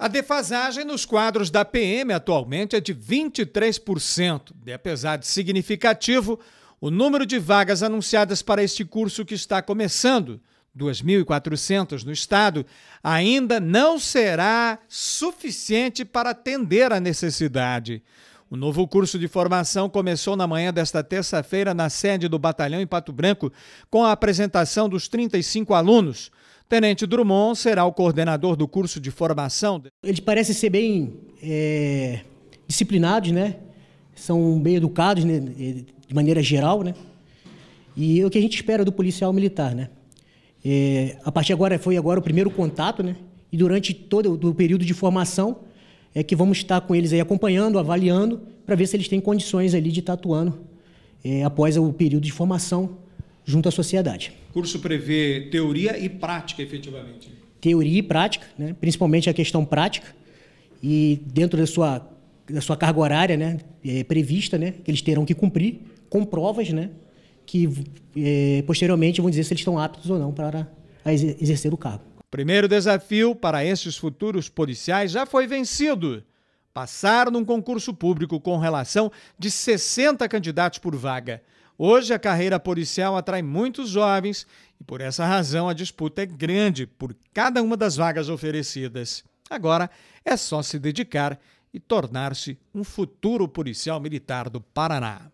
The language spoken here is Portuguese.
A defasagem nos quadros da PM atualmente é de 23%, e apesar de significativo, o número de vagas anunciadas para este curso que está começando, 2.400 no estado, ainda não será suficiente para atender à necessidade. O novo curso de formação começou na manhã desta terça-feira na sede do batalhão em Pato Branco, com a apresentação dos 35 alunos. Tenente Drummond será o coordenador do curso de formação. Eles parecem ser bem é, disciplinados, né? São bem educados, né? É, de maneira geral, né? E é o que a gente espera do policial militar, né? É, a partir agora foi agora o primeiro contato, né? E durante todo o período de formação é que vamos estar com eles aí acompanhando, avaliando, para ver se eles têm condições ali de estar atuando é, após o período de formação junto à sociedade. O curso prevê teoria e prática, efetivamente. Teoria e prática, né? principalmente a questão prática, e dentro da sua, da sua carga horária né? É prevista, né? que eles terão que cumprir, com provas né? que é, posteriormente vão dizer se eles estão aptos ou não para exercer o cargo. Primeiro desafio para esses futuros policiais já foi vencido. Passar num concurso público com relação de 60 candidatos por vaga. Hoje, a carreira policial atrai muitos jovens e, por essa razão, a disputa é grande por cada uma das vagas oferecidas. Agora é só se dedicar e tornar-se um futuro policial militar do Paraná.